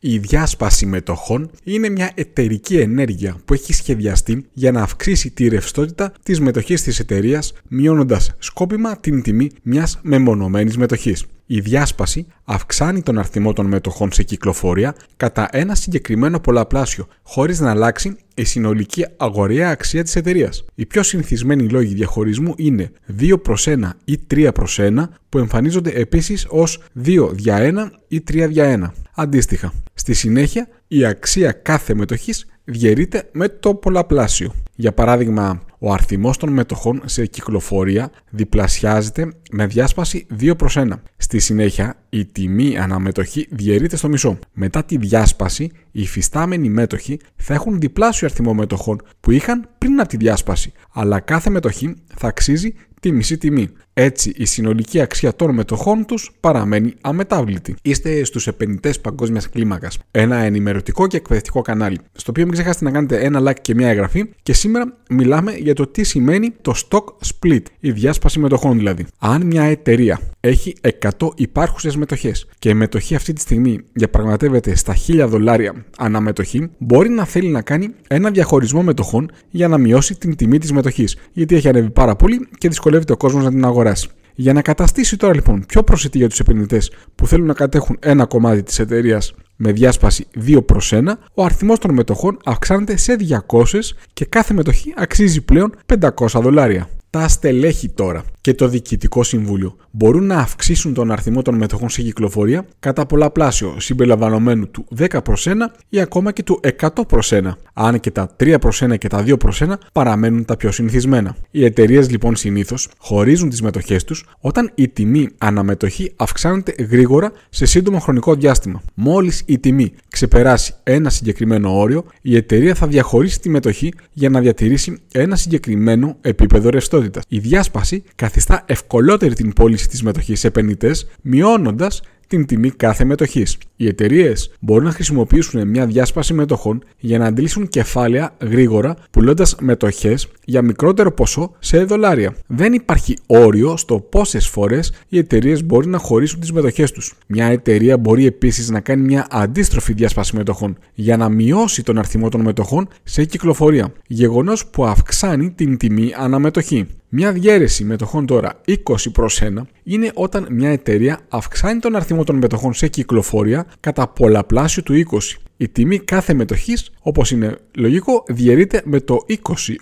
Η διάσπαση μετοχών είναι μια εταιρική ενέργεια που έχει σχεδιαστεί για να αυξήσει τη ρευστότητα της μετοχής της εταιρείας, μειώνοντας σκόπιμα την τιμή μιας μεμονωμένης μετοχής. Η διάσπαση αυξάνει τον αριθμό των μετοχών σε κυκλοφορία κατά ένα συγκεκριμένο πολλαπλάσιο, χωρίς να αλλάξει η συνολική αγοραία αξία της εταιρείας. Οι πιο συνηθισμένοι λόγοι διαχωρισμού είναι 2 προ 1 ή 3 προ 1, που εμφανίζονται επίσης ως 2 δια 1 ή 3 δια 1 αντίστοιχα. Στη συνέχεια, η αξία κάθε μετοχής διαιρείται με το πολλαπλάσιο. Για παράδειγμα, ο αριθμός των μετοχών σε κυκλοφορία διπλασιάζεται με διάσπαση 2 προ 1. Στη συνέχεια, η τιμή αναμετοχή διαιρείται στο μισό. Μετά τη διάσπαση, οι φυστάμενοι μέτοχοι θα έχουν διπλάσιο αριθμό μετοχών που είχαν πριν από τη διάσπαση, αλλά κάθε μετοχή θα αξίζει τη μισή τιμή. Έτσι, η συνολική αξία των μετοχών τους παραμένει αμετάβλητη. Είστε στους επενδυτές παγκόσμιας κλίμακας. Ένα ενημερωτικό και εκπαιδευτικό κανάλι, στο οποίο μην ξεχάσετε να κάνετε ένα like και μια εγγραφή. Και σήμερα μιλάμε για για το τι σημαίνει το stock split, η διάσπαση μετοχών δηλαδή. Αν μια εταιρεία έχει 100 υπάρχουσες μετοχές και η μετοχή αυτή τη στιγμή διαπραγματεύεται στα 1000 δολάρια αναμετοχή, μπορεί να θέλει να κάνει ένα διαχωρισμό μετοχών για να μειώσει την τιμή της μετοχής, γιατί έχει ανέβει πάρα πολύ και δυσκολεύεται ο κόσμος να την αγοράσει. Για να καταστήσει τώρα λοιπόν πιο προσιτή για τους επενδυτές που θέλουν να κατέχουν ένα κομμάτι της εταιρείας με διάσπαση 2 προς 1, ο αριθμός των μετοχών αυξάνεται σε 200 και κάθε μετοχή αξίζει πλέον 500 δολάρια. Τα στελέχη τώρα και το Διοικητικό Συμβούλιο μπορούν να αυξήσουν τον αριθμό των μετοχών σε κυκλοφορία κατά πολλαπλάσιο συμπεριλαμβανομένου του 10 προ 1 ή ακόμα και του 100 προ 1, αν και τα 3 προ 1 και τα 2 προ 1 παραμένουν τα πιο συνηθισμένα. Οι εταιρείες λοιπόν συνήθως χωρίζουν τις μετοχές τους όταν η τιμή αναμετοχή αυξάνεται γρήγορα σε σύντομο χρονικό διάστημα. Μόλις η τιμή ξεπεράσει ένα συγκεκριμένο όριο, η εταιρεία θα διαχωρίσει τη μετοχή για να διατηρήσει ένα συγκεκριμένο επίπεδο ρευστότητας. Η διάσπαση καθιστά ευκολότερη την πώληση της μετοχής σε επενδυτές, μειώνοντας την τιμή κάθε μετοχής. Οι εταιρείες μπορούν να χρησιμοποιήσουν μια διάσπαση μετοχών για να αντλήσουν κεφάλαια γρήγορα, πουλώντας μετοχές για μικρότερο ποσό σε δολάρια. Δεν υπάρχει όριο στο πόσες φορές οι εταιρείες μπορεί να χωρίσουν τις μετοχές τους. Μια εταιρεία μπορεί επίσης να κάνει μια αντίστροφη διάσπαση μετοχών για να μειώσει τον αριθμό των μετοχών σε κυκλοφορία, γεγονός που αυξάνει την τιμή αναμετοχή. Μια διαίρεση μετοχών τώρα 20 προ 1 είναι όταν μια εταιρεία αυξάνει τον αριθμό των μετοχών σε κυκλοφορία κατά πολλαπλάσιο του 20. Η τιμή κάθε μετοχής, όπως είναι λογικό, διαιρείται με το 20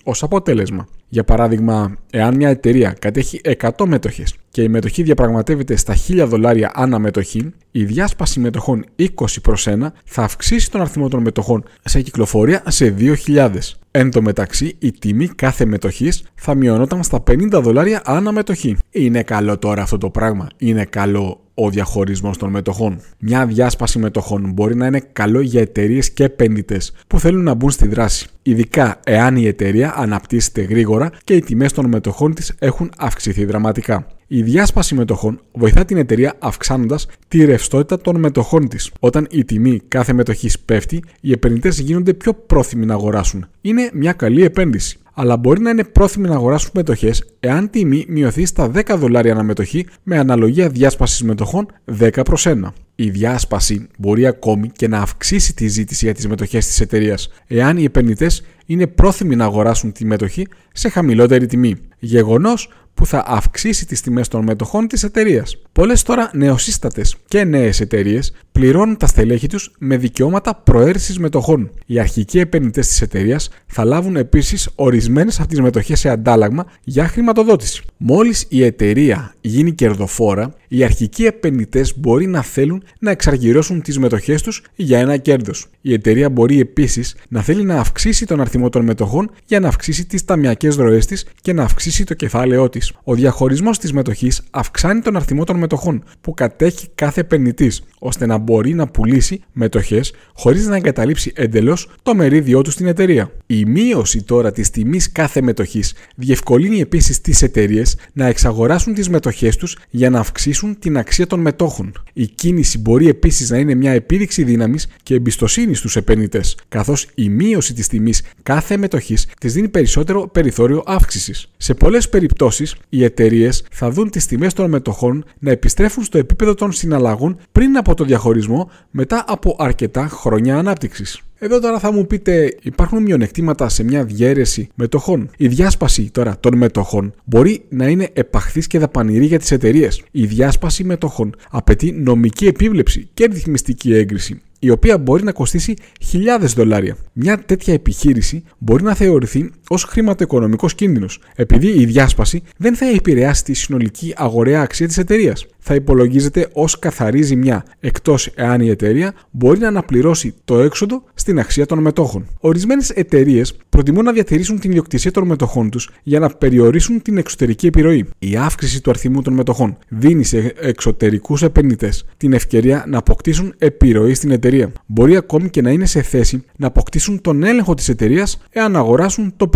ως αποτέλεσμα. Για παράδειγμα, εάν μια εταιρεία κατέχει 100 μετοχές και η μετοχή διαπραγματεύεται στα 1000 δολάρια ανά μετοχή, η διάσπαση μετοχών 20 προ 1 θα αυξήσει τον αριθμό των μετοχών σε κυκλοφορία σε 2000. Εν τω μεταξύ, η τιμή κάθε μετοχής θα μειωνόταν στα 50 δολάρια ανά μετοχή. Είναι καλό τώρα αυτό το πράγμα. Είναι καλό ο διαχωρισμός των μετοχών. Μια διάσπαση μετοχών μπορεί να είναι καλό για εταιρείες και επενδυτές που θέλουν να μπουν στη δράση. Ειδικά εάν η εταιρεία αναπτύσσεται γρήγορα και οι τιμές των μετοχών της έχουν αυξηθεί δραματικά. Η διάσπαση μετοχών βοηθά την εταιρεία αυξάνοντας τη ρευστότητα των μετοχών της. Όταν η τιμή κάθε μετοχής πέφτει, οι επενδυτές γίνονται πιο πρόθυμοι να αγοράσουν. Είναι μια καλή επένδυση. Αλλά μπορεί να είναι πρόθυμοι να αγοράσουν μετοχές εάν η τιμή μειωθεί στα 10 δολάρια αναμετοχή με αναλογία διάσπασης μετοχών 10 προ 1. Η διάσπαση μπορεί ακόμη και να αυξήσει τη ζήτηση για τις μετοχές της εταιρείας, εάν οι επενδυτές είναι πρόθυμοι να αγοράσουν τη μετοχή σε χαμηλότερη τιμή. Γεγονός που θα αυξήσει τις τιμές των μετοχών της εταιρείας. Πολλές τώρα νεοσύστατες και νέες εταιρείες πληρώνουν τα στελέχη τους με δικαιώματα προαίρεσης μετοχών. Οι αρχικοί επενδυτές της εταιρείας θα λάβουν επίσης ορισμένες αυτές τις μετοχές σε αντάλλαγμα για χρηματοδότηση. Μόλις η εταιρεία γίνει κερδοφόρα, οι αρχικοί επενδυτές μπορεί να θέλουν να εξαργυρώσουν τις μετοχές τους για ένα κέρδος. Η εταιρεία μπορεί επίσης να θέλει να αυξήσει τον αριθμό των μετοχών για να αυξήσει τις ταμιακές ροές της και να αυξήσει το κεφάλαιό της. Ο διαχωρισμός της μετοχής αυξάνει τον αριθμό των μετοχών που κατέχει κάθε επενδυτής, ώστε να μπορεί να πουλήσει μετοχές χωρίς να εγκαταλείψει εντελώς το μερίδιό του στην εταιρεία. Η μείωση τώρα της τιμής κάθε μετοχής διευκολύνει επίσης τις εταιρείες να εξαγοράσουν τις μετοχές τους για να αυξήσουν την αξία των μετόχων. Η κίνηση μπορεί επίσης να είναι μια επίδειξη δύναμης και εμπιστοσύνη στους επενδυτές, καθώς η μείωση της τιμής κάθε μετοχής της δίνει περισσότερο περιθώριο αύξησης. Σε πολλές περιπτώσεις, οι εταιρείες θα δουν τις τιμές των μετοχών να επιστρέφουν στο επίπεδο των συναλλαγών πριν από το διαχωρισμό μετά από αρκετά χρόνια ανάπτυξης. Εδώ τώρα θα μου πείτε, υπάρχουν μειονεκτήματα σε μια διαίρεση μετοχών. Η διάσπαση τώρα των μετοχών μπορεί να είναι επαχθής και δαπανηρή για τις εταιρείες. Η διάσπαση μετοχών απαιτεί νομική επίβλεψη και ρυθμιστική έγκριση η οποία μπορεί να κοστίσει χιλιάδες δολάρια. Μια τέτοια επιχείρηση μπορεί να θεωρηθεί ως χρηματοοικονομικός κίνδυνος, επειδή η διάσπαση δεν θα επηρεάσει τη συνολική αγοραία αξία της εταιρείας. Θα υπολογίζεται ως καθαρή ζημιά, εκτός εάν η εταιρεία μπορεί να αναπληρώσει το έξοδο στην αξία των μετόχων. Ορισμένες εταιρείες προτιμούν να διατηρήσουν την ιδιοκτησία των μετοχών τους για να περιορίσουν την εξωτερική επιρροή. Η αύξηση του αριθμού των μετοχών δίνει σε εξωτερικούς επενδυτές την ευκαιρία να αποκτήσουν επιρροή στην εταιρεία. Μπορεί ακόμη και να είναι σε θέση να αποκτήσουν τον έλεγχο της εταιρείας εάν αγοράσουν το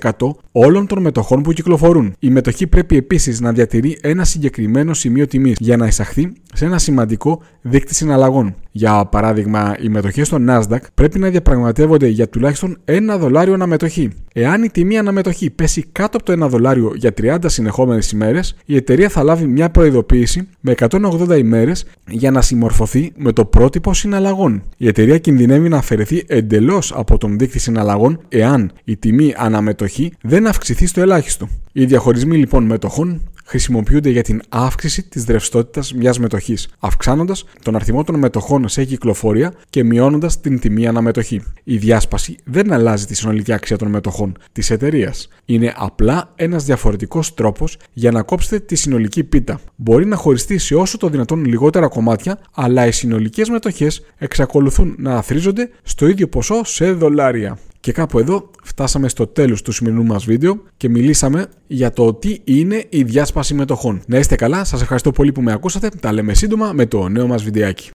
51% όλων των μετοχών που κυκλοφορούν. Η μετοχή πρέπει επίσης να διατηρεί ένα συγκεκριμένο σημείο τιμής για να εισαχθεί σε ένα σημαντικό δείκτη συναλλαγών. Για παράδειγμα, οι μετοχές στο Nasdaq πρέπει να διαπραγματεύονται για τουλάχιστον 1 δολάριο αναμετοχή. Εάν η τιμή αναμετοχή πέσει κάτω από το 1 δολάριο για 30 συνεχόμενες ημέρες, η εταιρεία θα λάβει μια προειδοποίηση με 180 ημέρες για να συμμορφωθεί με το πρότυπο συναλλαγών. Η εταιρεία κινδυνεύει να αφαιρεθεί εντελώς από τον δείκτη συναλλαγών εάν η τιμή αναμετοχή δεν αυξηθεί στο ελάχιστο. Οι διαχωρισμοί λοιπόν μετοχών χρησιμοποιούνται για την αύξηση της ρευστότητας μιας μετοχής, αυξάνοντας τον αριθμό των μετοχών σε κυκλοφορία και μειώνοντας την τιμή αναμετοχή. Η διάσπαση δεν αλλάζει τη συνολική αξία των μετοχών της εταιρείας. Είναι απλά ένας διαφορετικός τρόπος για να κόψετε τη συνολική πίτα. Μπορεί να χωριστεί σε όσο το δυνατόν λιγότερα κομμάτια, αλλά οι συνολικές μετοχές εξακολουθούν να αθρίζονται στο ίδιο ποσό σε δολάρια. Και κάπου εδώ φτάσαμε στο τέλος του σημερινού μας βίντεο και μιλήσαμε για το τι είναι η διάσπαση μετοχών. Να είστε καλά, σας ευχαριστώ πολύ που με ακούσατε, τα λέμε σύντομα με το νέο μας βιντεάκι.